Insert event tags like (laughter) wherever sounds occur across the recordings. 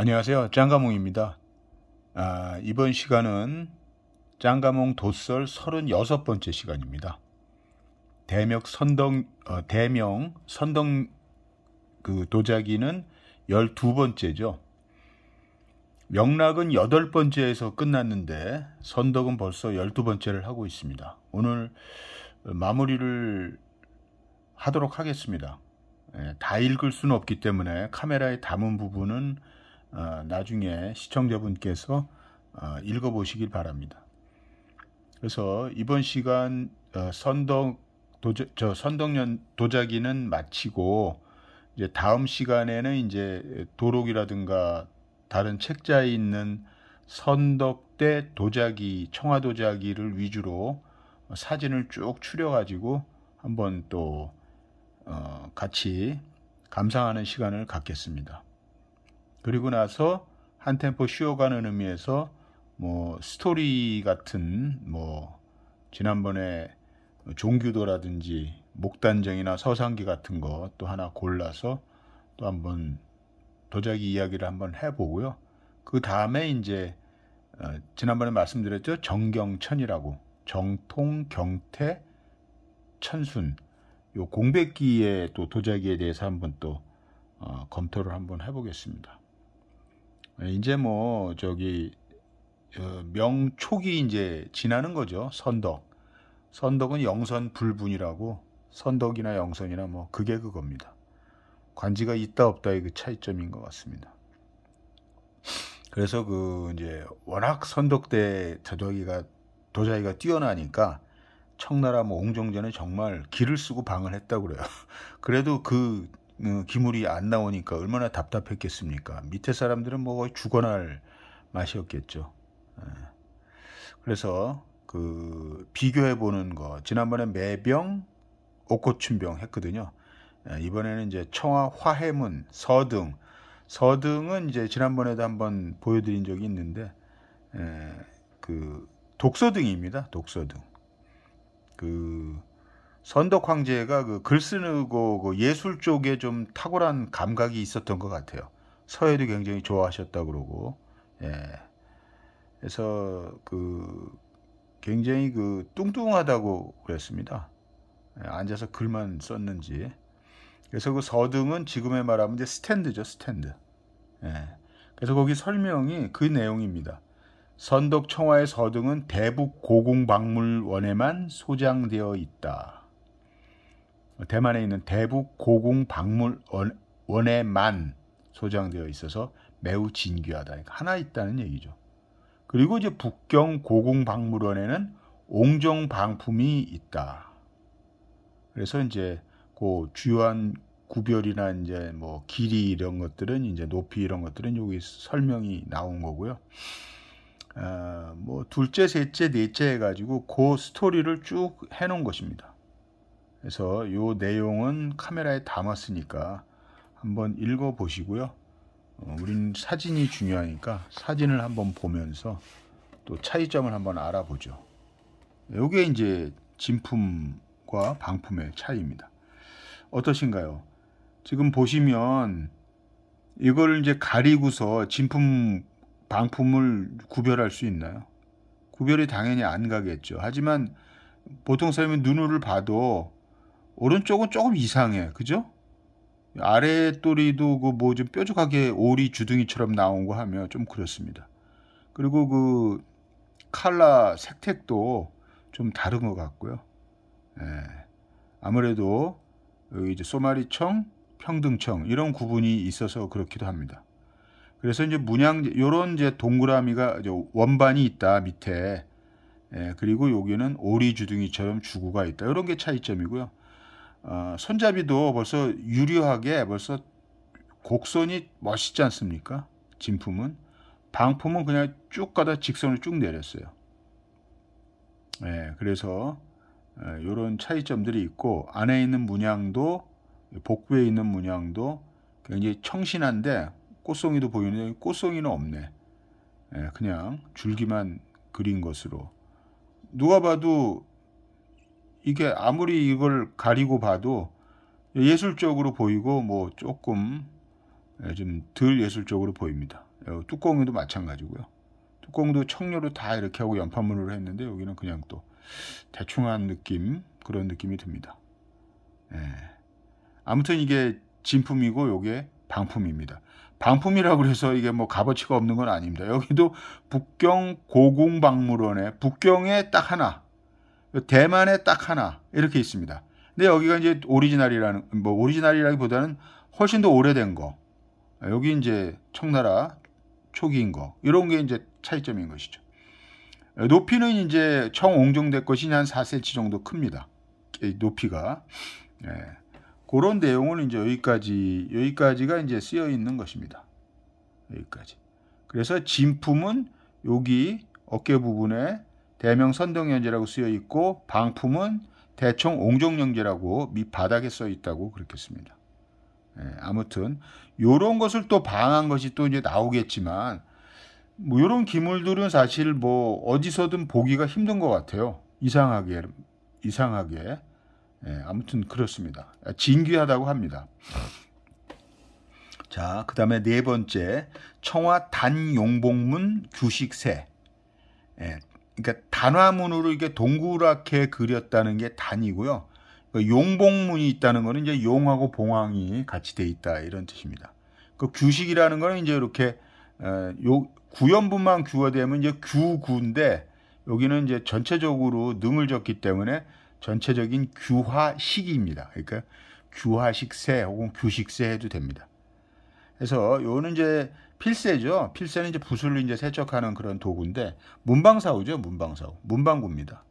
안녕하세요. 짱가몽입니다. 아, 이번 시간은 짱가몽 도설 36번째 시간입니다. 대명 선덕, 어, 대명 선덕 그 도자기는 12번째죠. 명락은 8번째에서 끝났는데 선덕은 벌써 12번째를 하고 있습니다. 오늘 마무리를 하도록 하겠습니다. 예, 다 읽을 수는 없기 때문에 카메라에 담은 부분은 어, 나중에 시청자분께서 어, 읽어보시길 바랍니다. 그래서 이번 시간 어, 선덕 도저, 저 선덕년 도자기는 마치고 이제 다음 시간에는 이제 도록이라든가 다른 책자에 있는 선덕대 도자기 청화 도자기를 위주로 사진을 쭉 추려가지고 한번 또 같이 감상하는 시간을 갖겠습니다. 그리고 나서 한 템포 쉬어가는 의미에서 뭐 스토리 같은 뭐 지난번에 종교도라든지 목단정이나 서상기 같은 거 또 하나 골라서 또 한번 도자기 이야기를 한번 해보고요. 그 다음에 이제 어, 지난번에 말씀드렸죠 정경천이라고 정통 경태 천순 요 공백기에 또 도자기에 대해서 한번 또 어, 검토를 한번 해보겠습니다. 예, 이제 뭐 저기 어, 명촉이 이제 지나는 거죠. 선덕. 선덕은 영선 불분이라고 선덕이나 영선이나 뭐 그게 그겁니다. 관지가 있다 없다의 그 차이점인 것 같습니다. 그래서 그 이제 워낙 선덕대 도자기가 도자기가 뛰어나니까 청나라 뭐옹정전에 정말 기를 쓰고 방을 했다고 그래요. (laughs) 그래도 그 어, 기물이 안 나오니까 얼마나 답답했겠습니까. 밑에 사람들은 뭐 죽어날 맛이었겠죠. 예. 그래서 그 비교해 보는 거 지난번에 매병, 옥고춘병 했거든요. 예, 이번에는 이제 청하, 화해문, 서등, 서등은 이제 지난번에도 한번 보여드린 적이 있는데 예, 그 독서등입니다. 독서등. 그 선덕 황제가 그글 쓰고 그 예술 쪽에 좀 탁월한 감각이 있었던 것 같아요. 서예도 굉장히 좋아하셨다 그러고, 예. 그래서 그 굉장히 그 뚱뚱하다고 그랬습니다. 예, 앉아서 글만 썼는지. 그래서 그 서등은 지금에 말하면 이제 스탠드죠, 스탠드. 예. 그래서 거기 설명이 그 내용입니다. 선덕 청와의 서등은 대북 고궁박물원에만 소장되어 있다. 어, 대만에 있는 대북 고궁 박물원에만 소장되어 있어서 매우 진귀하다. 그러니까 하나 있다는 얘기죠. 그리고 이제 북경 고궁 박물원에는 옹정 방품이 있다. 그래서 이제 그 주요한 구별이나 이제 뭐 길이 이런 것들은 이제 높이 이런 것들은 여기 설명이 나온 거고요. 어, 뭐 둘째, 셋째, 넷째 해가지고 그 스토리를 쭉 해놓은 것입니다. 그래서 요 내용은 카메라에 담았으니까 한번 읽어 보시고요. 어, 우린 사진이 중요하니까 사진을 한번 보면서 또 차이점을 한번 알아보죠. 요게 이제 진품과 방품의 차이입니다. 어떠신가요? 지금 보시면 이걸 이제 가리고서 진품 방품을 구별할 수 있나요? 구별이 당연히 안 가겠죠. 하지만 보통 사람이 눈으로 봐도 오른쪽은 조금 이상해. 그죠? 아래 또리도 그 뭐 좀 뾰족하게 오리 주둥이처럼 나온 거 하면 좀 그렇습니다. 그리고 그 칼라 색택도 좀 다른 것 같고요. 예. 아무래도 여기 어, 이제 소마리청, 평등청 이런 구분이 있어서 그렇기도 합니다. 그래서 이제 문양 요런 이제 동그라미가 이제 원반이 있다 밑에 예, 그리고 여기는 오리 주둥이처럼 주구가 있다. 이런 게 차이점이고요. 어, 손잡이도 벌써 유려하게 벌써 곡선이 멋있지 않습니까? 진품은 방품은 그냥 쭉 가다 직선을 쭉 내렸어요. 예, 그래서 이런 예, 차이점들이 있고 안에 있는 문양도 복부에 있는 문양도 굉장히 청신한데 꽃송이도 보이는데 꽃송이는 없네. 예, 그냥 줄기만 그린 것으로 누가 봐도 이게 아무리 이걸 가리고 봐도 예술적으로 보이고 뭐 조금 예, 좀덜 예술적으로 보입니다. 예, 뚜껑도 에 마찬가지고요. 뚜껑도 청료로 다 이렇게 하고 연판문으로 했는데 여기는 그냥 또 대충한 느낌 그런 느낌이 듭니다. 예. 아무튼 이게 진품이고 이게 방품입니다. 방품이라고 해서 이게 뭐 값어치가 없는 건 아닙니다. 여기도 북경 고궁박물원에 북경에 딱 하나 대만에 딱 하나 이렇게 있습니다. 근데 여기가 이제 오리지널이라는 뭐 오리지널이라기보다는 훨씬 더 오래된 거. 여기 이제 청나라 초기인 거. 이런 게 이제 차이점인 것이죠. 높이는 이제 청옹종대 것이 한 4cm 정도 큽니다. 높이가. 예. 그런 내용은 이제 여기까지 여기까지가 이제 쓰여 있는 것입니다. 여기까지. 그래서 진품은 여기 어깨 부분에 대명 선동연제라고 쓰여 있고 방품은 대청 옹종연제라고 밑바닥에 써 있다고 그렇게 씁니다. 예, 아무튼 요런 것을 또 방한 것이 또 이제 나오겠지만 뭐 요런 기물들은 사실 뭐 어디서든 보기가 힘든 것 같아요. 이상하게 이상하게 예, 아무튼 그렇습니다. 진귀하다고 합니다. 자, 그 다음에 네 번째 청와 단용봉문 규식세. 예, 그러니까 단화문으로 이게 동그랗게 그렸다는 게 단이고요. 그러니까 용봉문이 있다는 거는 이제 용하고 봉황이 같이 돼 있다 이런 뜻입니다. 그 규식이라는 거는 이제 이렇게 어, 요 구연분만 규가 되면 이제 규구인데 여기는 이제 전체적으로 능을 적기 때문에 전체적인 규화식입니다. 그러니까 규화식세 혹은 규식세 해도 됩니다. 그래서 요는 이제 필세죠. 필세는 이제 붓을 이제 세척하는 그런 도구인데 문방사우죠. 문방사우. 문방구입니다.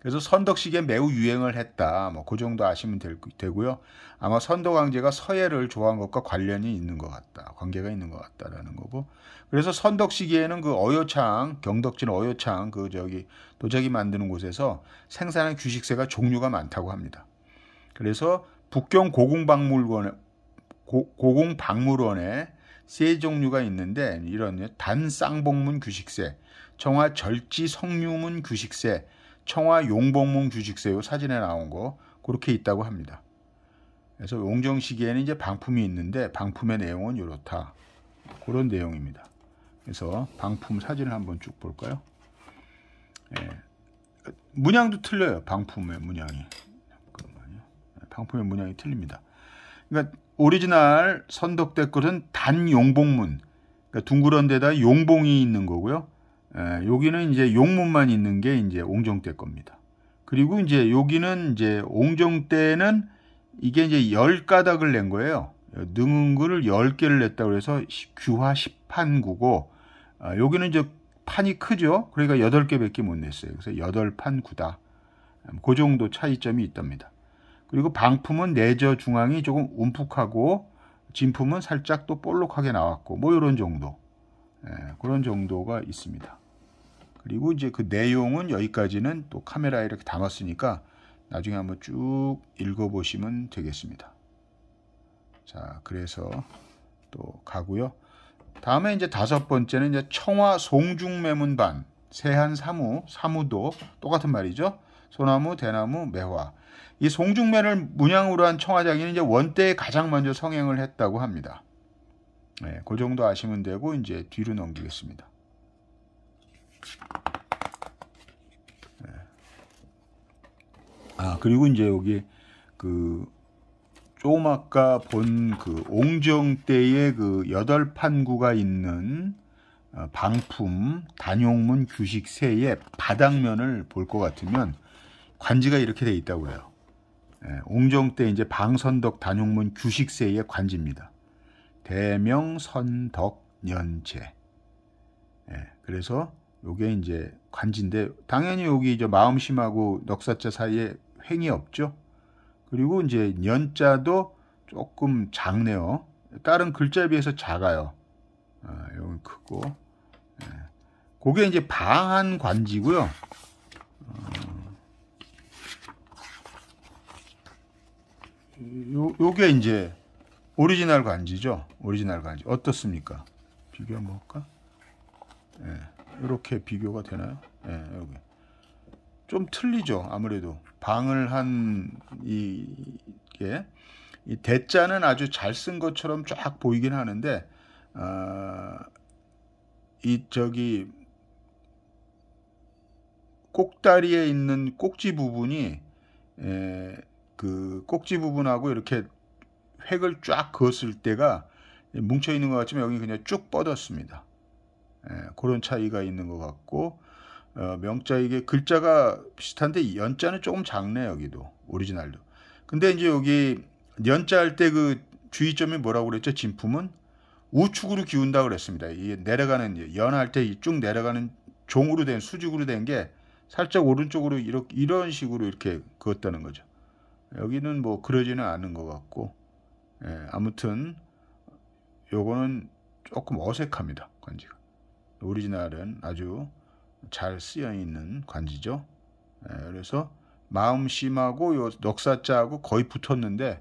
그래서 선덕시기에 매우 유행을 했다. 뭐 그 정도 아시면 될, 되고요. 아마 선덕 왕제가 서예를 좋아한 것과 관련이 있는 것 같다. 관계가 있는 것 같다라는 거고. 그래서 선덕 시기에는 그 어요창, 경덕진 어요창 그 저기 도자기 만드는 곳에서 생산한 규식새가 종류가 많다고 합니다. 그래서 북경 고궁박물관에 고궁박물원에 세 종류가 있는데 이런 단쌍복문 규식세, 청화 절지 성유문 규식세, 청화 용복문 규식세요 사진에 나온 거 그렇게 있다고 합니다. 그래서 용정 시기에는 이제 방품이 있는데 방품의 내용은 이렇다 그런 내용입니다. 그래서 방품 사진을 한번 쭉 볼까요? 예. 문양도 틀려요. 방품의 문양이. 예, 방품의 문양이 틀립니다. 그러니까 오리지널 선덕 대글은 단용봉문. 그러니까 둥그런 데다 용봉이 있는 거고요. 에, 예, 여기는 이제 용문만 있는 게 이제 옹정대 겁니다. 그리고 이제 여기는 이제 옹정대는 이게 이제 열 가닥을 낸 거예요. 능은글을 열 개를 냈다고 해서 규화 10판구고 아, 여기는 이제 판이 크죠. 그러니까 8개밖에 못 냈어요. 그래서 8판 구다. 그 정도 차이점이 있답니다. 그리고 방품은 내저 중앙이 조금 움푹하고 진품은 살짝 또 볼록하게 나왔고 뭐 이런 정도 예, 그런 정도가 있습니다. 그리고 이제 그 내용은 여기까지는 또 카메라에 이렇게 담았으니까 나중에 한번 쭉 읽어보시면 되겠습니다. 자, 그래서 또 가고요. 다음에 이제 다섯 번째는 이제 청화 송중매문반, 세한 사무, 사무도 똑같은 말이죠. 소나무, 대나무, 매화. 이 송중면을 문양으로 한 청화장이 이제 원대에 가장 먼저 성행을 했다고 합니다. 네, 그 정도 아시면 되고 이제 뒤로 넘기겠습니다. 네. 아 그리고 이제 여기 그 조금 아까 본그 옹정 때의 그 여덟 판구가 있는 어, 방품 단용문 규식세의 바닥면을 볼 것 같으면 관지가 이렇게 돼 있다고 해요. 예, 웅정때 이제 방선덕 단용문 규식세의 관지입니다. 대명 선덕 연체. 예, 그래서 요게 이제 관지인데 당연히 여기 이제 마음심하고 넉사자 사이에 횡이 없죠. 그리고 이제 연자도 조금 작네요. 다른 글자에 비해서 작아요. 아, 이건 크고. 예. 그게 이제 방한 관지고요. 어, 요, 요게 이제 오리지널 간지죠 오리지널 간지 어떻습니까? 비교 한번 볼까? 예. 이렇게 비교가 되나요? 예, 여기. 좀 틀리죠. 아무래도 방을 한 이게 이 대자는 아주 잘 쓴 것처럼 쫙 보이긴 하는데 어, 이 저기 꼭다리에 있는 꼭지 부분이 에, 예, 그 꼭지 부분하고 이렇게 획을 쫙 그었을 때가 뭉쳐 있는 것 같지만 여기 그냥 쭉 뻗었습니다. 예, 그런 차이가 있는 것 같고 어, 명자 이게 글자가 비슷한데 연자는 조금 작네 여기도 오리지널도. 근데 이제 여기 연자 할 때 그 주의점이 뭐라고 그랬죠? 진품은 우측으로 기운다 그랬습니다. 이 내려가는 연할 때 쭉 내려가는 종으로 된 수직으로 된 게 살짝 오른쪽으로 이렇게 이런 식으로 이렇게 그었다는 거죠. 여기는 뭐 그러지는 않은 것 같고 예, 아무튼 요거는 조금 어색합니다 관지가 오리지널은 아주 잘 쓰여 있는 관지죠 예, 그래서 마음심하고 요 넉사자하고 거의 붙었는데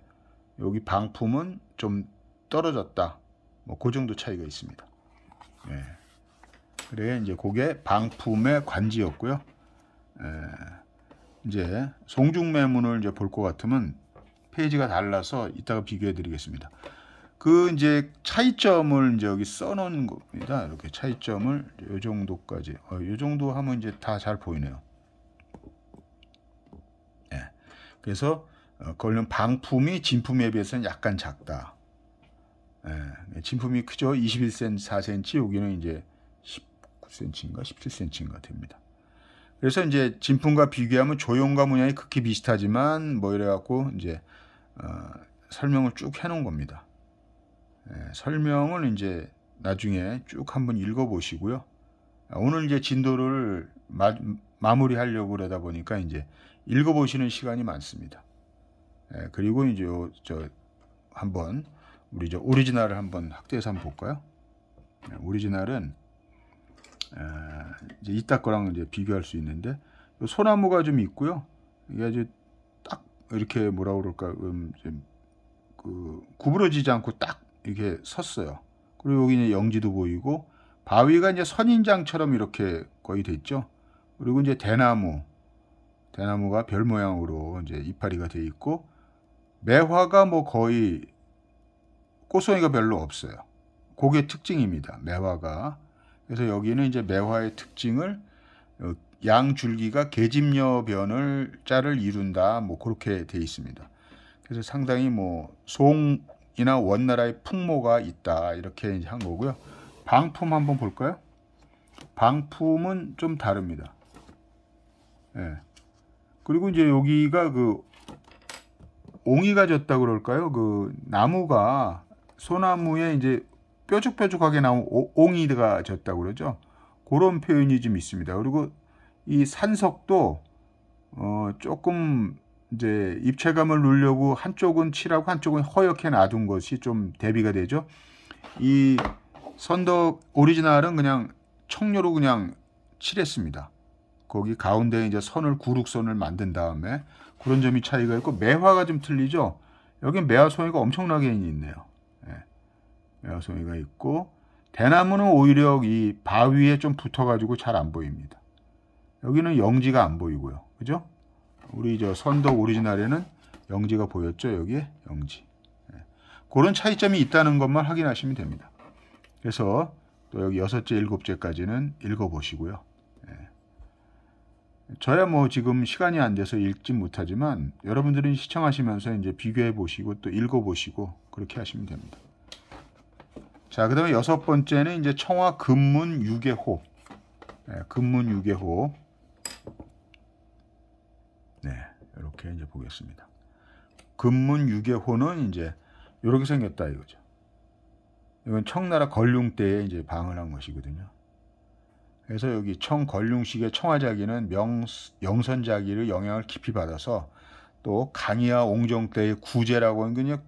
여기 방품은 좀 떨어졌다 뭐 그 정도 차이가 있습니다 예. 그래 이제 그게 방품의 관지였고요 예. 이제 송중매문을 이제 볼것 같으면 페이지가 달라서 이따가 비교해 드리겠습니다. 그 이제 차이점을 이제 여기 써놓은 겁니다. 이렇게 차이점을 이 정도까지, 어, 이 정도 하면 이제 다 잘 보이네요. 예. 그래서 어, 걸린 방품이 진품에 비해서는 약간 작다. 예. 진품이 크죠. 21cm, 4cm, 여기는 이제 19cm인가 17cm인가 됩니다. 그래서 이제 진품과 비교하면 조형과 문양이 극히 비슷하지만 뭐 이래갖고 이제 어, 설명을 쭉 해놓은 겁니다. 예, 설명을 이제 나중에 쭉 한번 읽어보시고요. 아, 오늘 이제 진도를 마, 마무리하려고 그러다 보니까 이제 읽어보시는 시간이 많습니다. 예, 그리고 이제 요, 저 한번 우리 저 오리지널을 한번 확대해서 한번 볼까요? 예, 오리지널은 예, 이제 이따 거랑 이제 비교할 수 있는데 소나무가 좀 있고요. 이게 아주 딱 이렇게 뭐라 그럴까 음, 그 구부러지지 않고 딱 이렇게 섰어요. 그리고 여기 이제 영지도 보이고 바위가 이제 선인장처럼 이렇게 거의 됐죠. 그리고 이제 대나무, 대나무가 별 모양으로 이제 이파리가 돼 있고 매화가 뭐 거의 꽃송이가 별로 없어요. 그게 특징입니다. 매화가 그래서 여기는 이제 매화의 특징을 어, 양 줄기가 계집녀 변을 자를 이룬다 뭐 그렇게 돼 있습니다. 그래서 상당히 뭐 송이나 원나라의 풍모가 있다 이렇게 한 거고요. 방품 한번 볼까요? 방품은 좀 다릅니다. 예. 그리고 이제 여기가 그 옹이가 졌다 그럴까요? 그 나무가 소나무에 이제 뾰족뾰족하게 나온 옹이가 졌다고 그러죠. 그런 표현이 좀 있습니다. 그리고 이 산석도 어, 조금 이제 입체감을 누려고 한쪽은 칠하고 한쪽은 허옇게 놔둔 것이 좀 대비가 되죠. 이 선덕 오리지널은 그냥 청료로 그냥 칠했습니다. 거기 가운데 이제 선을 구룩선을 만든 다음에 그런 점이 차이가 있고 매화가 좀 틀리죠. 여기 매화 송이가 엄청나게 있네요. 송이가 있고 대나무는 오히려 이 바위에 좀 붙어가지고 잘 안 보입니다. 여기는 영지가 안 보이고요. 그죠? 우리 저 선덕 오리지널에는 영지가 보였죠. 여기에 영지. 예. 그런 차이점이 있다는 것만 확인하시면 됩니다. 그래서 또 여기 여섯째, 일곱째까지는 읽어보시고요. 예. 저야 뭐 지금 시간이 안 돼서 읽지 못하지만 여러분들은 시청하시면서 이제 비교해 보시고 또 읽어 보시고 그렇게 하시면 됩니다. 자, 그 다음에 여섯 번째는 이제 청와 금문 유계호. 네, 금문 유계호. 네, 이렇게 이제 보겠습니다. 금문 유계호는 이제 이렇게 생겼다 이거죠. 이건 청나라 건륭 때에 이제 방을 한 것이거든요. 그래서 여기 청 건륭식의 청화자기는 명, 영선자기를 영향을 깊이 받아서 또 강희와 옹정 때의 구제라고 하는 그냥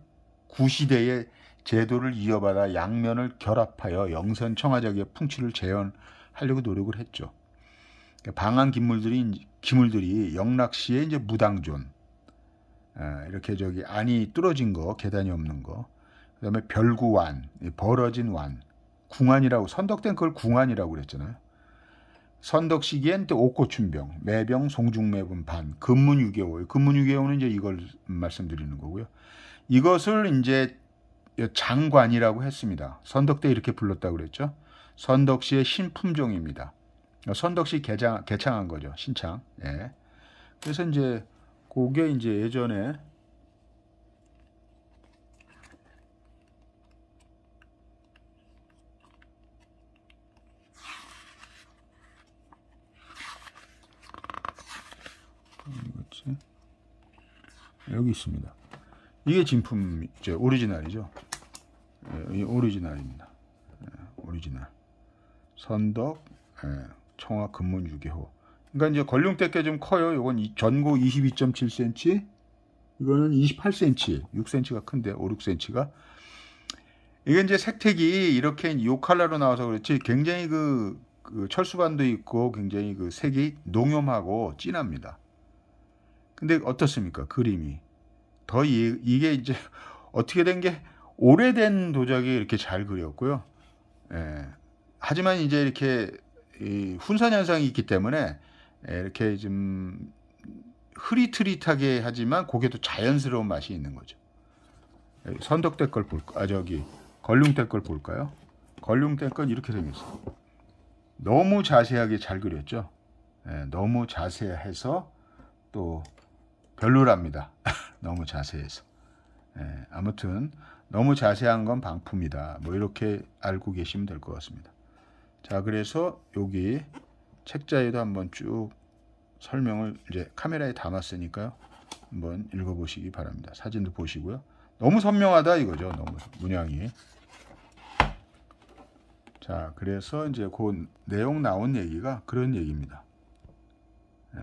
구시대의 제도를 이어받아 양면을 결합하여 영선 청와작의 풍치를 재현하려고 노력을 했죠. 그러니까 방한 기물들이 기물들이 영락시에 이제 무당존 아, 이렇게 저기 안이 뚫어진 거 계단이 없는 거 그다음에 별구완 벌어진 완 궁안이라고 선덕된 그걸 궁안이라고 그랬잖아요. 선덕 시기엔 또 옥고춘병, 매병, 송중매분 반, 금문 6개월. 금문 6개월은 이제 이걸 말씀드리는 거고요. 이것을 이제 예, 장관이라고 했습니다. 선덕때 이렇게 불렀다고 그랬죠. 선덕시의 신품종입니다. 선덕시 개장, 개창한 거죠. 신창. 예. 그래서 이제 그게 이제 예전에 여기 있습니다. 이게 진품, 이 오리지널이죠. 예, 이 오리지널입니다. 예, 오리지널. 선덕, 예, 청화 금문 6개호. 그러니까 이제 걸륭대께 좀 커요. 이건 전고 22.7cm, 이거는 28cm, 6cm가 큰데 5, 6cm가 이게 이제 색택이 이렇게 요 칼라로 나와서 그렇지 굉장히 그, 그 철수반도 있고 굉장히 그 색이 농염하고 진합니다. 근데 어떻습니까? 그림이 더 이, 이게 이제 (laughs) 어떻게 된게 오래된 도자기 이렇게 잘 그렸고요. 예. 하지만 이제 이렇게 훈산 현상이 있기 때문에 예, 이렇게 좀 흐릿흐릿하게 하지만 그게 또 자연스러운 맛이 있는 거죠. 예, 선덕대 걸 볼까? 아 저기 걸륭대 걸 볼까요? 걸륭대 건 이렇게 생겼어. 너무 자세하게 잘 그렸죠. 예, 너무 자세해서 또 별로랍니다. (laughs) 너무 자세해서. 예, 아무튼 너무 자세한 건 방품이다. 뭐 이렇게 알고 계시면 될 것 같습니다. 자, 그래서 여기 책자에도 한번 쭉 설명을 이제 카메라에 담았으니까요. 한번 읽어보시기 바랍니다. 사진도 보시고요. 너무 선명하다 이거죠. 너무 문양이. 자, 그래서 이제 그 내용 나온 얘기가 그런 얘기입니다. 네.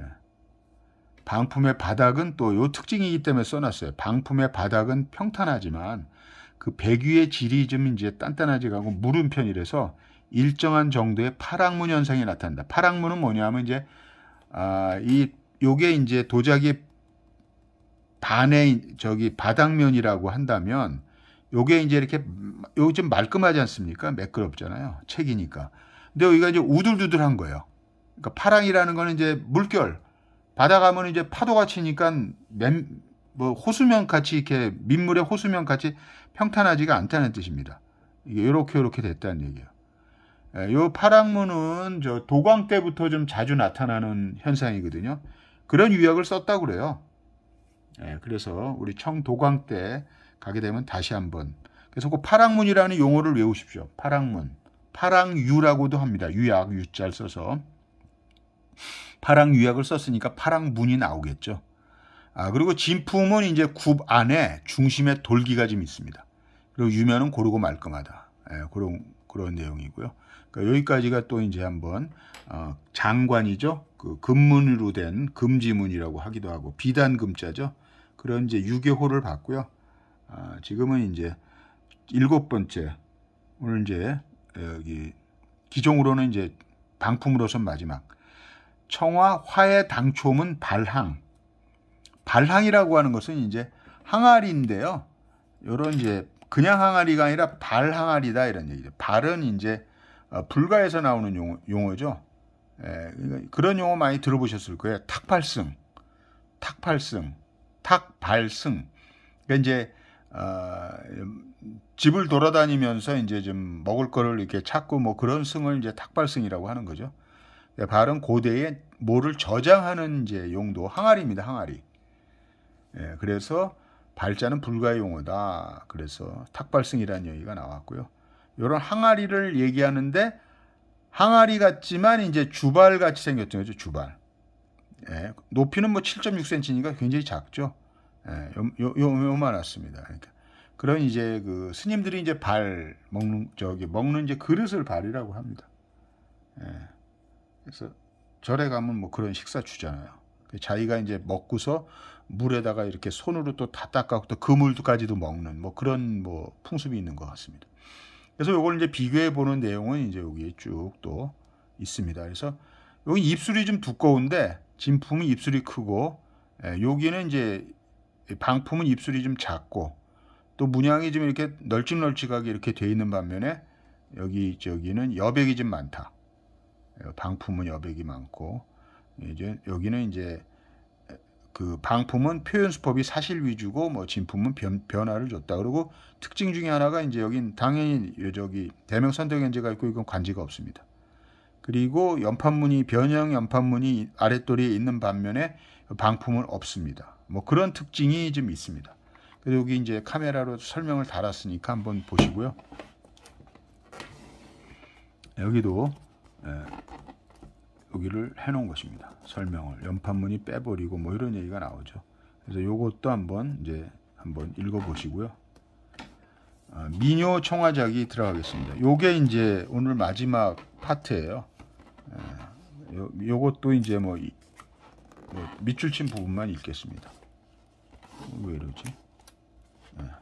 방품의 바닥은 또 요 특징이기 때문에 써놨어요. 방품의 바닥은 평탄하지만 그 백위의 질이 좀 이제 단단하지가 않고 무른 편이라서 일정한 정도의 파랑문 현상이 나타난다. 파랑문은 뭐냐면 하 이제 아, 이 요게 이제 도자기 반의 저기 바닥면이라고 한다면 요게 이제 이렇게 요게 좀 말끔하지 않습니까? 매끄럽잖아요. 책이니까. 근데 여기가 이제 우둘두둘한 거예요. 그러니까 파랑이라는 거는 이제 물결 바다 가면 이제 파도가 치니까 맨뭐 호수면 같이 이렇게 민물의 호수면 같이 평탄하지가 않다는 뜻입니다. 이게 요렇게 요렇게 됐다는 얘기예요. 예, 요파랑문은저 도광 때부터 좀 자주 나타나는 현상이거든요. 그런 유약을 썼다고 그래요. 예, 그래서 우리 청도광 때 가게 되면 다시 한번 그래서 그 파랑문이라는 용어를 외우십시오. 파랑문. 파랑유라고도 합니다. 유약, 유자를 써서. 파랑유약을 썼으니까 파랑문이 나오겠죠. 아, 그리고 진품은 이제 굽 안에 중심에 돌기가 좀 있습니다. 그리고 유면은 고르고 말끔하다. 예, 그런, 그런 내용이고요. 그러니까 여기까지가 또 이제 한번 어, 장관이죠. 그 금문으로 된 금지문이라고 하기도 하고 비단 금자죠. 그런 이제 유교호를 봤고요. 아, 지금은 이제 일곱 번째 오늘 이제 예, 여기 기종으로는 이제 방품으로선 마지막 청화 화해 당초문 발항 발항이라고 하는 것은 이제 항아리인데요. 요런 이제 그냥 항아리가 아니라 발항아리다 이런 얘기죠. 발은 이제 어, 불가에서 나오는 용어, 용어죠. 예, 그러니까 그런 용어 많이 들어보셨을 거예요. 탁발승, 탁발승, 탁발승. 그러니까 이제 어, 집을 돌아다니면서 이제 좀 먹을 거를 이렇게 찾고 뭐 그런 승을 이제 탁발승이라고 하는 거죠. 예, 발은 고대의 뭐를 저장하는 이제 용도 항아리입니다. 항아리. 예, 그래서 발자는 불가의 용어다. 그래서 탁발승이라는 얘기가 나왔고요. 이런 항아리를 얘기하는데 항아리 같지만 이제 주발 같이 생겼던 거죠. 주발. 예, 높이는 뭐 7.6cm니까 굉장히 작죠. 예, 요, 요, 요, 요만았습니다. 그러니까 그런 이제 그 스님들이 이제 발 먹는 저기 먹는 이제 그릇을 발이라고 합니다. 예, 그래서 절에 가면 뭐 그런 식사 주잖아요. 자기가 이제 먹고서 물에다가 이렇게 손으로 또 다 닦아고 또 그물까지도 먹는 뭐 그런 뭐 풍습이 있는 것 같습니다. 그래서 요걸 이제 비교해 보는 내용은 이제 여기에 쭉 또 있습니다. 그래서 여기 입술이 좀 두꺼운데 진품은 입술이 크고 예, 여기는 이제 방품은 입술이 좀 작고 또 문양이 좀 이렇게 널찍널찍하게 이렇게 돼 있는 반면에 여기 저기는 여백이 좀 많다. 예, 방품은 여백이 많고 이제 여기는 이제 그 방품은 표현 수법이 사실 위주고 뭐 진품은 변, 변화를 줬다. 그리고 특징 중에 하나가 이제 여긴 당연히 저기 대명선덕연재가 있고 이건 관지가 없습니다. 그리고 연판문이 변형 연판문이 아랫돌이 있는 반면에 방품은 없습니다. 뭐 그런 특징이 좀 있습니다. 그래서 여기 이제 카메라로 설명을 달았으니까 한번 보시고요. 여기도 예. 여기를 해놓은 것입니다. 설명을 연판문이 빼버리고 뭐 이런 얘기가 나오죠. 그래서 요것도 한번 이제 한번 읽어보시고요. 아, 미녀 청화작이 들어가겠습니다. 요게 이제 오늘 마지막 파트예요. 아, 요, 요것도 이제 뭐, 이, 뭐 밑줄 친 부분만 읽겠습니다. 왜 이러지? 아,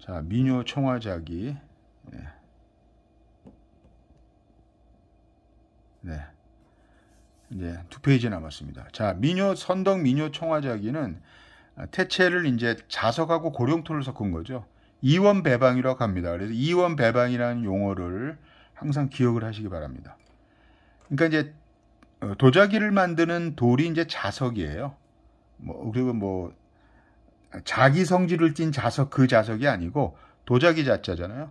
자 미녀 청화작이 예, 두 페이지 남았습니다. 자, 민요 선덕 민요 청화자기는 아, 태체를 이제 자석하고 고령토를 섞은 거죠. 이원 배방이라고 합니다. 그래서 이원 배방이라는 용어를 항상 기억을 하시기 바랍니다. 그러니까 이제 어, 도자기를 만드는 돌이 이제 자석이에요. 뭐 그리고 뭐 자기 성질을 띤 자석 그 자석이 아니고 도자기 자체잖아요.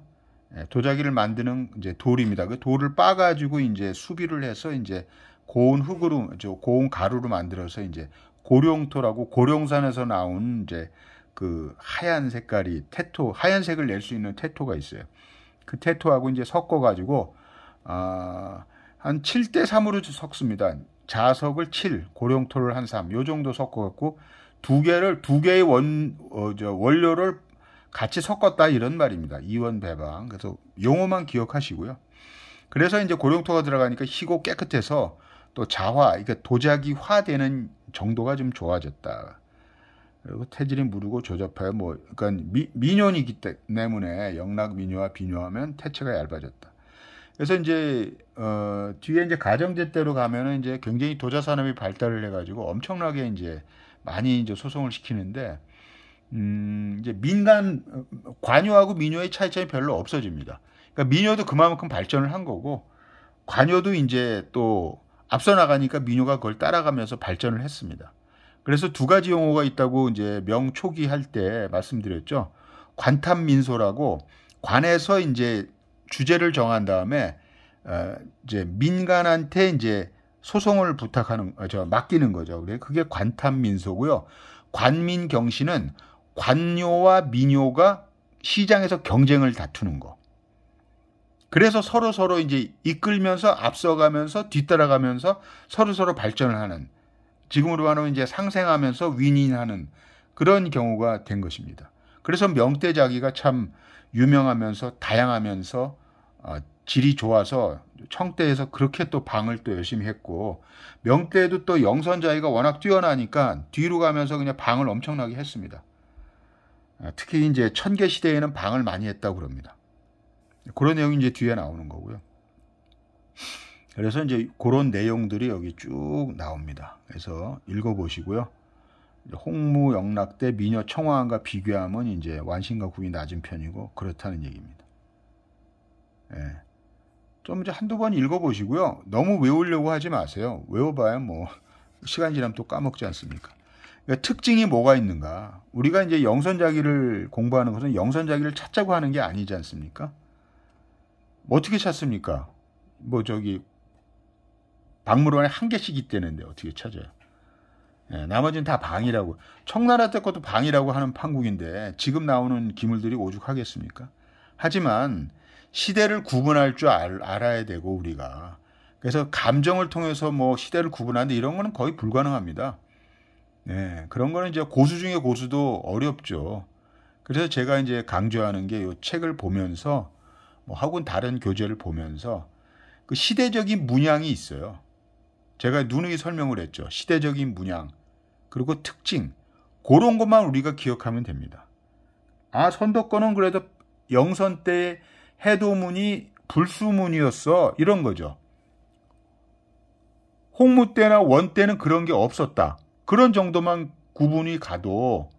예, 도자기를 만드는 이제 돌입니다. 그 돌을 빻가지고 이제 수비를 해서 이제 고운 흙으로 고운 가루로 만들어서 이제 고룡토라고 고룡산에서 나온 이제 그 하얀 색깔이 테토 하얀색을 낼 수 있는 테토가 있어요. 그 테토하고 이제 섞어 가지고 아, 한 7대 3으로 섞습니다. 자석을 7, 고룡토를 한 3. 요 정도 섞어 갖고 두 개를 두 개의 원 어, 저, 원료를 같이 섞었다 이런 말입니다. 이원 배방. 그래서 용어만 기억하시고요. 그래서 이제 고령토가 들어가니까 희고 깨끗해서 또 자화, 그러니까 도자기화되는 정도가 좀 좋아졌다. 그리고 태질이 무르고 조잡하여 뭐, 그러니까 미, 민원이기 때문에 영락 미요와 비뇨하면 태체가 얇아졌다. 그래서 이제 어, 뒤에 이제 가정제 때로 가면은 이제 굉장히 도자 산업이 발달을 해가지고 엄청나게 이제 많이 이제 소송을 시키는데 음, 이제 민간 어, 관유하고 민요의 차이점이 별로 없어집니다. 그러니까 민요도 그만큼 발전을 한 거고 관요도 이제 또 앞서 나가니까 민요가 그걸 따라가면서 발전을 했습니다. 그래서 두 가지 용어가 있다고 이제 명초기 할 때 말씀드렸죠. 관탐민소라고 관에서 이제 주제를 정한 다음에 어, 이제 민간한테 이제 소송을 부탁하는 어, 저 맡기는 거죠. 그래 그게 관탐민소고요. 관민경시는 관료와 민요가 시장에서 경쟁을 다투는 거. 그래서 서로 서로 이제 이끌면서 앞서가면서 뒤따라가면서 서로 서로 발전을 하는 지금으로 하면 이제 상생하면서 윈윈하는 그런 경우가 된 것입니다. 그래서 명대자기가 참 유명하면서 다양하면서 어, 질이 좋아서 청대에서 그렇게 또 방을 또 열심히 했고 명대에도 또 영선자기가 워낙 뛰어나니까 뒤로 가면서 그냥 방을 엄청나게 했습니다. 아, 특히 이제 천계 시대에는 방을 많이 했다고 그럽니다. 그런 내용이 이제 뒤에 나오는 거고요. 그래서 이제 그런 내용들이 여기 쭉 나옵니다. 그래서 읽어보시고요. 홍무 영락 대 미녀 청화안과 비교하면 이제 완신과 궁이 낮은 편이고 그렇다는 얘기입니다. 예. 좀 이제 한두 번 읽어보시고요. 너무 외우려고 하지 마세요. 외워봐야 뭐 시간 지나면 또 까먹지 않습니까? 그러니까 특징이 뭐가 있는가? 우리가 이제 영선자기를 공부하는 것은 영선자기를 찾자고 하는 게 아니지 않습니까? 뭐 어떻게 찾습니까? 뭐 저기 박물관에한 개씩 있대는데 어떻게 찾아요? 예, 나머지는 다 방이라고 청나라 때 것도 방이라고 하는 판국인데 지금 나오는 기물들이 오죽하겠습니까? 하지만 시대를 구분할 줄 알, 아야 되고 우리가 그래서 감정을 통해서 뭐 시대를 구분하는데 이런 거는 거의 불가능합니다. 네, 그런 거는 이제 고수 중에 고수도 어렵죠. 그래서 제가 이제 강조하는 게 이 책을 보면서 뭐 학원 다른 교재를 보면서 그 시대적인 문양이 있어요. 제가 누누이 설명을 했죠. 시대적인 문양 그리고 특징 그런 것만 우리가 기억하면 됩니다. 아 선덕권은 그래도 영선 때 해도문이 불수문이었어 이런 거죠. 홍무 때나 원 때는 그런 게 없었다. 그런 정도만 구분이 가도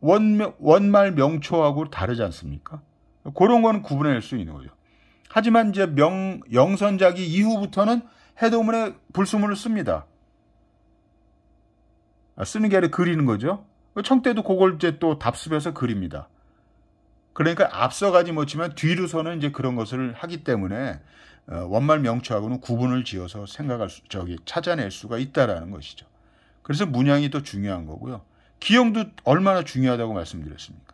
원, 원말 명초하고 다르지 않습니까? 그런 건 구분해낼 수 있는 거죠. 하지만 이제 명, 영선작이 이후부터는 해도문에 불순물을 씁니다. 아, 쓰는 게 아니라 그리는 거죠. 청대도 그걸 이제 또 답습해서 그립니다. 그러니까 앞서가지 못지만 뭐 뒤로서는 이제 그런 것을 하기 때문에 어, 원말 명초하고는 구분을 지어서 생각할 수, 저기 찾아낼 수가 있다라는 것이죠. 그래서 문양이 또 중요한 거고요. 기형도 얼마나 중요하다고 말씀드렸습니까?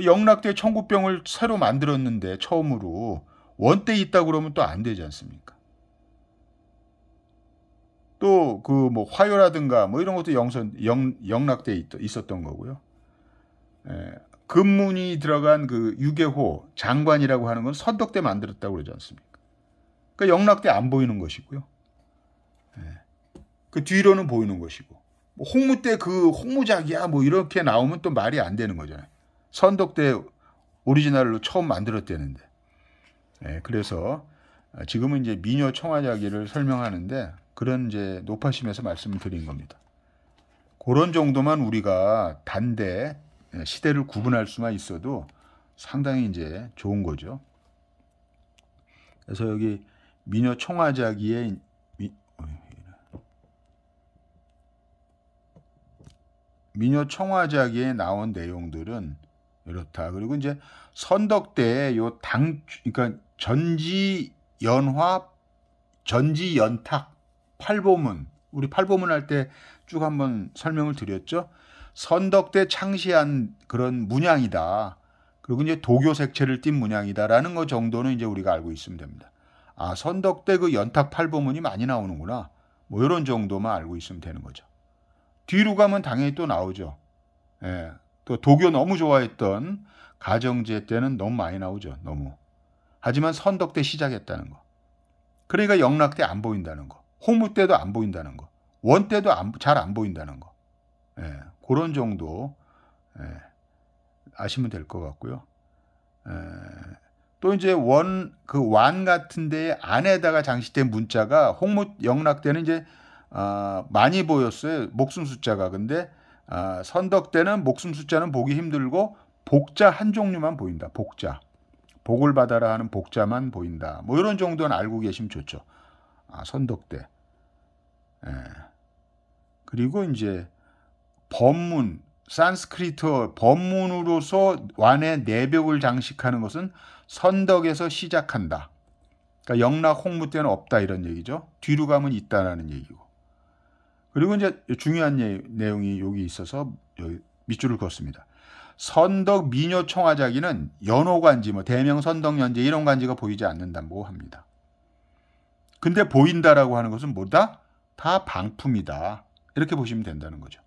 영락대 청구병을 새로 만들었는데 처음으로 원대 있다 그러면 또 안 되지 않습니까? 또 그 뭐 화요라든가 뭐 이런 것도 영선 영 영락대 있, 었던 거고요. 예, 금문이 들어간 그 유계호 장관이라고 하는 건 선덕대 만들었다고 그러지 않습니까? 그러니까 영락대 안 보이는 것이고요. 예, 그 뒤로는 보이는 것이고 뭐 홍무 때그 홍무작이야 뭐 이렇게 나오면 또 말이 안 되는 거잖아요. 선덕 대 오리지널로 처음 만들었대는데. 예, 그래서 지금은 이제 미녀 청화자기를 설명하는데 그런 이제 노파심에서 말씀을 드린 겁니다. 그런 정도만 우리가 단대 예, 시대를 구분할 수만 있어도 상당히 이제 좋은 거죠. 그래서 여기 미녀 청화자기의 어, 예, 미녀 청화자에 나온 내용들은 이렇다. 그리고 이제 선덕대 요 당, 그러니까 전지 연화, 전지 연탁, 팔보문. 우리 팔보문 할 때 쭉 한번 설명을 드렸죠. 선덕대 창시한 그런 문양이다. 그리고 이제 도교 색채를 띤 문양이다라는 것 정도는 이제 우리가 알고 있으면 됩니다. 아, 선덕대 그 연탁 팔보문이 많이 나오는구나. 뭐 이런 정도만 알고 있으면 되는 거죠. 뒤로 가면 당연히 또 나오죠. 예. 또 그 도교 너무 좋아했던 가정제 때는 너무 많이 나오죠. 너무. 하지만 선덕 때 시작했다는 거. 그러니까 영락 때 안 보인다는 거. 홍무 때도 안 보인다는 거. 원 때도 잘 안 보인다는 거. 예, 그런 정도 예, 아시면 될 것 같고요. 예, 또 이제 원, 그 완 같은 데 안에다가 장식된 문자가 홍무 영락 때는 이제 아, 많이 보였어요. 목숨 숫자가. 근데 아, 선덕대는 목숨 숫자는 보기 힘들고 복자 한 종류만 보인다. 복자. 복을 받아라 하는 복자만 보인다. 뭐 이런 정도는 알고 계시면 좋죠. 아, 선덕대. 예. 그리고 이제 법문, 산스크리트 법문으로서 완의 내벽을 장식하는 것은 선덕에서 시작한다. 그러니까 영락 홍무 때는 없다 이런 얘기죠. 뒤로 가면 있다라는 얘기고. 그리고 이제 중요한 내용이 여기 있어서 여기 밑줄을 그었습니다. 선덕 미녀 청화자기는 연호관지, 뭐 대명 선덕연제 이런 관지가 보이지 않는다고 합니다. 근데 보인다라고 하는 것은 뭐다? 다 방품이다. 이렇게 보시면 된다는 거죠.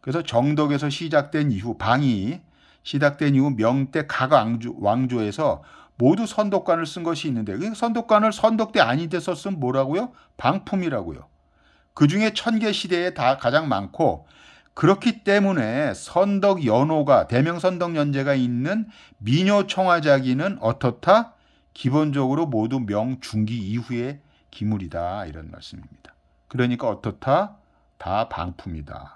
그래서 정덕에서 시작된 이후 방이 시작된 이후 명대 각 왕조, 에서 모두 선덕관을 쓴 것이 있는데 선덕관을 선덕대 아닌데 썼으면 뭐라고요? 방품이라고요. 그중에 천 개 시대에 다 가장 많고 그렇기 때문에 선덕 연호가 대명 선덕 연재가 있는 미녀 청화자기는 어떻다? 기본적으로 모두 명중기 이후의 기물이다 이런 말씀입니다. 그러니까 어떻다? 다 방품이다.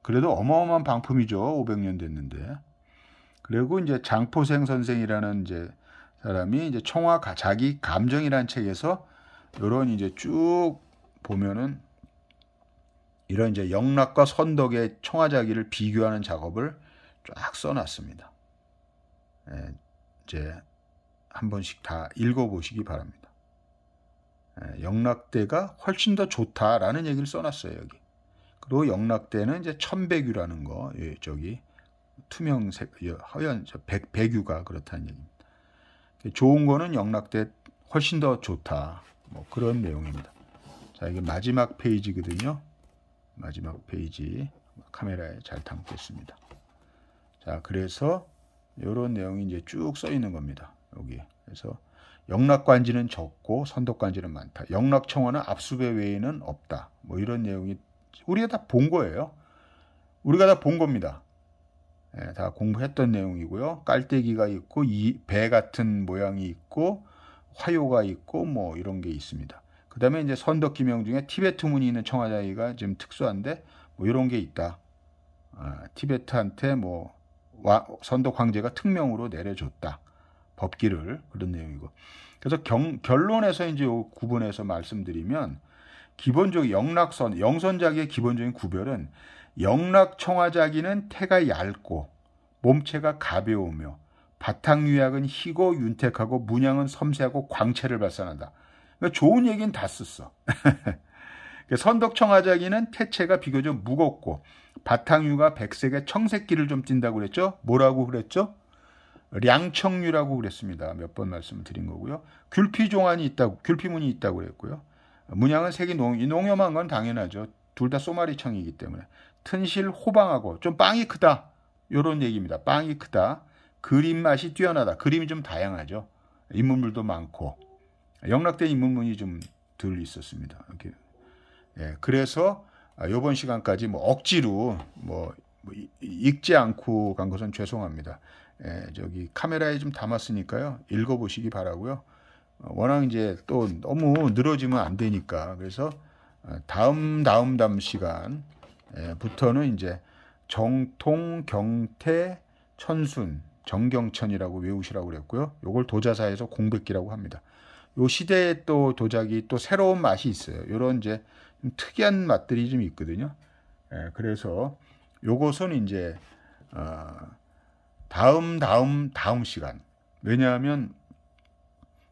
그래도 어마어마한 방품이죠. 500년 됐는데. 그리고 이제 장포생 선생이라는 이제 사람이 이제 청화 자기 감정이라는 책에서 이런 이제 쭉 보면은 이런 이제 영락과 선덕의 청화자기를 비교하는 작업을 쫙 써놨습니다. 예, 이제 한 번씩 다 읽어보시기 바랍니다. 예, 영락대가 훨씬 더 좋다라는 얘기를 써놨어요 여기. 그리고 영락대는 이제 천백유라는 거 예, 저기 투명색 허연 백, 백유가 그렇다는 얘기입니다. 좋은 거는 영락대 훨씬 더 좋다. 뭐 그런 내용입니다. 자 이게 마지막 페이지거든요 마지막 페이지 카메라에 잘 담겠습니다 자 그래서 이런 내용이 이제 쭉 써 있는 겁니다 여기 그래서 영락관지는 적고 선덕관지는 많다 영락청원은 압수배 외에는 없다 뭐 이런 내용이 우리가 다 본 거예요 우리가 다 본 겁니다 예, 다 공부했던 내용이고요 깔때기가 있고 이 배 같은 모양이 있고 화요가 있고 뭐 이런 게 있습니다 그 다음에 이제 선덕 기명 중에 티베트 문이 있는 청와자이가 지금 특수한데 뭐 이런 게 있다. 아, 티베트한테 뭐 와, 선덕 황제가 특명으로 내려줬다. 법기를 그런 내용이고. 그래서 경, 결론에서 이제 요 구분해서 말씀드리면 기본적 영락선 영선자기의 기본적인 구별은 영락 청화자기는 태가 얇고 몸체가 가벼우며 바탕 유약은 희고 윤택하고 문양은 섬세하고 광채를 발산한다. 그러니까 좋은 얘기는 다 썼어. (laughs) 그러니까 선덕청아자기는 태체가 비교적 무겁고 바탕유가 백색의 청색기를 좀 띈다고 그랬죠. 뭐라고 그랬죠? 량청류라고 그랬습니다. 몇 번 말씀을 드린 거고요. 귤피종안이 있다고 귤피문이 있다고 그랬고요. 문양은 색이 농, 농염한 건 당연하죠. 둘 다 소마리청이기 때문에 튼실 호방하고 좀 빵이 크다 요런 얘기입니다. 빵이 크다. 그림 맛이 뛰어나다. 그림이 좀 다양하죠. 인물들도 많고 영락된 입문문이 좀 덜 있었습니다. 이렇게. 예, 그래서 아, 요번 시간까지 뭐 억지로 뭐, 뭐 읽지 않고 간 것은 죄송합니다. 예, 저기 카메라에 좀 담았으니까요. 읽어보시기 바라고요. 어, 워낙 이제 또 너무 늘어지면 안 되니까 그래서 어, 다음 다음 다음 시간부터는 예, 이제 정통 경태 천순 정경천이라고 외우시라고 그랬고요. 요걸 도자사에서 공백기라고 합니다. 요 시대의 또 도자기 또 새로운 맛이 있어요. 요런 이제 특이한 맛들이 좀 있거든요. 예, 그래서 요것은 이제 어, 다음 다음 다음 시간 왜냐하면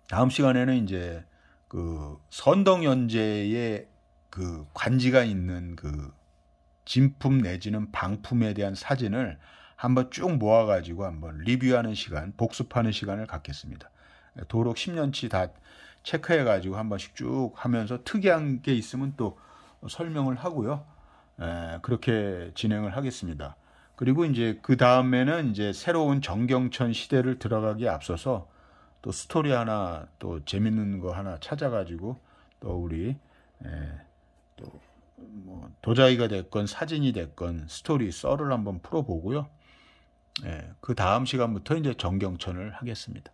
다음 시간에는 이제 그 선덕연제의 그 관지가 있는 그 진품 내지는 방품에 대한 사진을 한번 쭉 모아가지고 한번 리뷰하는 시간, 복습하는 시간을 갖겠습니다. 예, 도록 10년치 다 체크해 가지고 한 번씩 쭉 하면서 특이한 게 있으면 또 설명을 하고요. 에, 예, 그렇게 진행을 하겠습니다. 그리고 이제 그 다음에는 이제 새로운 정경천 시대를 들어가기에 앞서서 또 스토리 하나 또 재밌는 거 하나 찾아가지고 또 우리 에, 예, 또뭐 도자기가 됐건 사진이 됐건 스토리 썰을 한번 풀어보고요. 예, 그 다음 시간부터 이제 정경천을 하겠습니다.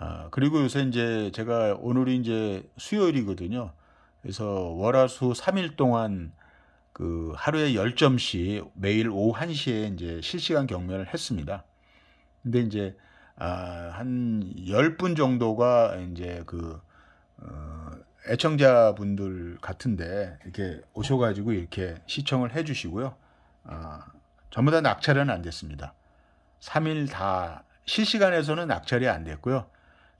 아, 그리고 요새 이제 제가 오늘이 이제 수요일이거든요. 그래서 월화수 3일 동안 그 하루에 10점씩 매일 오후 1시에 이제 실시간 경매를 했습니다. 근데 이제 아, 한 10분 정도가 이제 그 어, 애청자분들 같은데 이렇게 오셔가지고 이렇게 시청을 해주시고요. 아, 전부 다 낙찰은 안 됐습니다. 3일 다 실시간에서는 낙찰이 안 됐고요.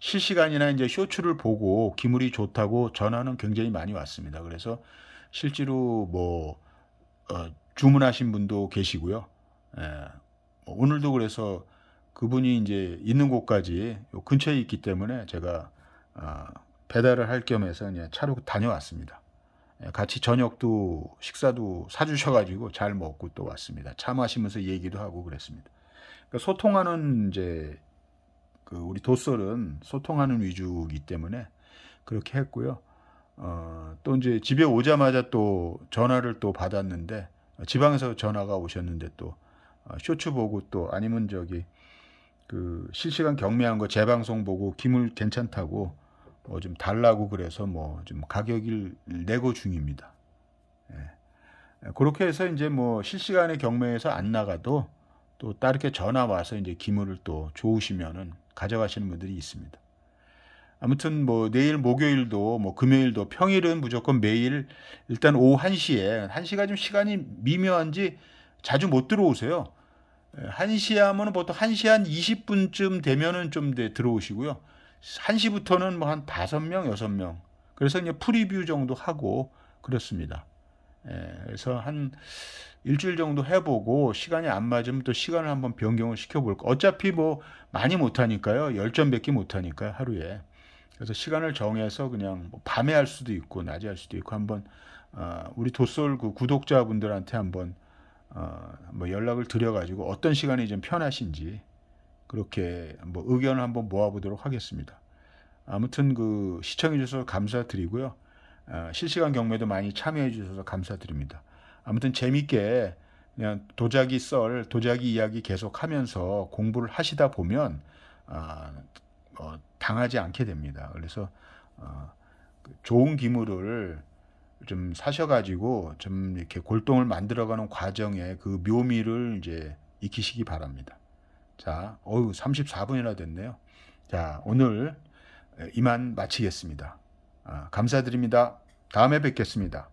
실시간이나 이제 쇼츠를 보고 기물이 좋다고 전화는 굉장히 많이 왔습니다. 그래서 실제로 뭐 어, 주문하신 분도 계시고요. 예, 뭐 오늘도 그래서 그분이 이제 있는 곳까지 근처에 있기 때문에 제가 어, 배달을 할 겸해서 그냥 차로 다녀왔습니다. 예, 같이 저녁도 식사도 사주셔가지고 잘 먹고 또 왔습니다. 차 마시면서 얘기도 하고 그랬습니다. 그러니까 소통하는 이제 그 우리 도솔은 소통하는 위주이기 때문에 그렇게 했고요. 어, 또 이제 집에 오자마자 또 전화를 또 받았는데 지방에서 전화가 오셨는데 또 어, 쇼츠 보고 또 아니면 저기 그 실시간 경매한 거 재방송 보고 김을 괜찮다고 어좀 뭐 달라고 그래서 뭐 좀 가격을 내고 중입니다. 예. 그렇게 해서 이제 뭐실시간에 경매에서 안 나가도 또 따르게 전화 와서 이제 기물을 또 좋으시면은 가져가시는 분들이 있습니다. 아무튼 뭐 내일 목요일도 뭐 금요일도 평일은 무조건 매일 일단 오후 1시에 1시가 좀 시간이 미묘한지 자주 못 들어오세요. 1시 예, 에 하면 보통 1시 한 20분쯤 되면은 좀 들어오시고요. 1시부터는 뭐한 5명, 6명. 그래서 이제 프리뷰 정도 하고 그렇습니다. 예, 그래서 한 일주일 정도 해보고 시간이 안 맞으면 또 시간을 한번 변경을 시켜볼 거. 어차피 뭐 많이 못하니까요. 열전 밖에 못하니까요. 하루에. 그래서 시간을 정해서 그냥 뭐 밤에 할 수도 있고 낮에 할 수도 있고 한번 어, 우리 도솔 그 구독자분들한테 한번 어, 뭐 연락을 드려가지고 어떤 시간이 좀 편하신지 그렇게 뭐 의견을 한번 모아보도록 하겠습니다. 아무튼 그 시청해주셔서 감사드리고요. 어, 실시간 경매도 많이 참여해 주셔서 감사드립니다. 아무튼 재밌게 그냥 도자기 썰, 도자기 이야기 계속 하면서 공부를 하시다 보면 아, 어, 당하지 않게 됩니다. 그래서 어, 그 좋은 기물을 좀 사셔가지고 좀 이렇게 골동을 만들어가는 과정에 그 묘미를 이제 익히시기 바랍니다. 자, 어우 34분이나 됐네요. 자, 오늘 이만 마치겠습니다. 아, 감사드립니다. 다음에 뵙겠습니다.